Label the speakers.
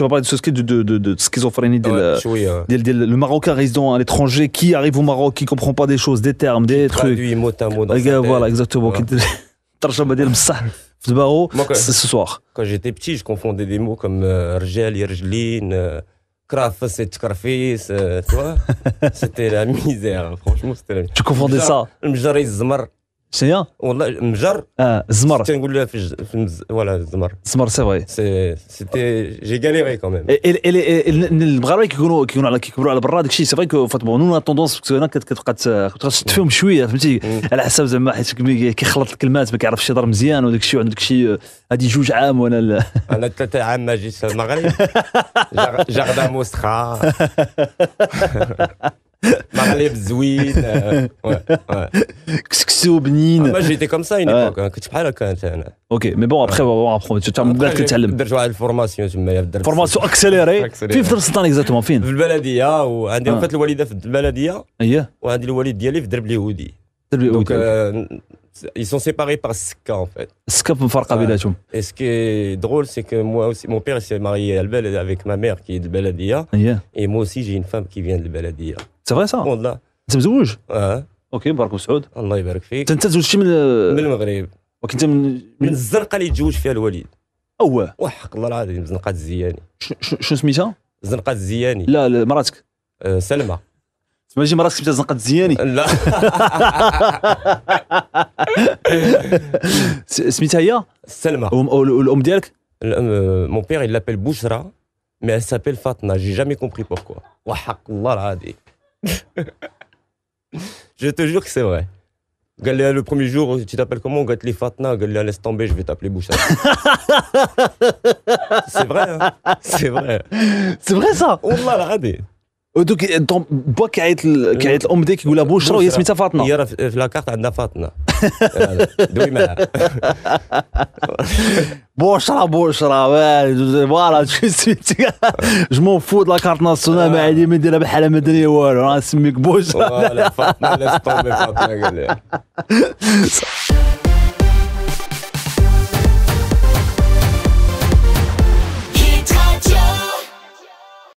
Speaker 1: tu vas parler de, ce de, de, de schizophrénie, ouais, euh, oui, hein. le Marocain résident à l'étranger qui arrive au Maroc, qui comprend pas des choses, des termes, des qui trucs. Traduit mot à mot dans tête. Voilà, exactement. Voilà. c'est ce soir.
Speaker 2: Quand j'étais petit, je confondais des mots comme euh, Rgel, Irgeline, kraf, c'est krafis, tu vois. C'était la misère, hein, franchement, c'était la misère. Tu confondais ça شنو والله مجر اه زمر تنقول لها في ولا الزمر الزمر سي فري سيتي جي غاليري كوميم
Speaker 1: المغاربه كيكونوا كيكونوا على كيكبروا على برا داكشي سي فري فوتبول نون توندونس هنا كتبقى تشد فيهم شويه فهمتي على حساب زعما حيت كيخلط الكلمات ما كيعرفش يهضر مزيان وداكشي الشيء شي هادي جوج عام وانا
Speaker 2: انا ثلاثة عام ما جيتش المغرب
Speaker 1: جاردان موسخه Marleb euh, ah, moi, j'étais comme ça une époque. Hein, tu
Speaker 2: ok, mais bon, après, on va Tu que tu Je vais formation. Formation accélérée.
Speaker 1: exactement. de
Speaker 2: ah, ah. euh, ils sont séparés par Ska en fait. que pour faire Et ce qui est drôle, c'est que moi aussi, mon père s'est marié à avec ma mère qui est de Et moi aussi, j'ai une femme qui vient de سي فري والله انت مزوج اه اوكي مبارك سعود الله يبارك فيك انت تزوجتي من من المغرب وكنت من من الزنقه اللي تزوج فيها الوليد اوه وحق الله العظيم زنقه الزياني شنو سميتها؟ زنقه الزياني لا لا مراتك أه سلمى جي مراتك سميتها زنقه الزياني لا سميتها هي سلمى والام ديالك مون بيغ آه، il l'appelle مي سابيل فاطمه جي جامي كومبري بوركوا وحق الله العظيم je te jure que c'est vrai. Galéa, le premier jour, hein, tu t'appelles comment Galéa, laisse tomber, je vais t'appeler Bouchard. c'est vrai, hein c'est vrai. C'est vrai ça la regardez. ودوك با كيعيط كيعيط
Speaker 1: الام ديك يقول لها بشرى وهي سميتها فاطمه هي
Speaker 2: في لاكارت عندها فاطمه يعني دوي معاها
Speaker 1: بشرى بشرى فوالا شو مون جمون لاكارت ناسيونال ما عندي ما نديرها بحال ما دري والو راه نسميك بشرى فاطمه لا فاطمه قال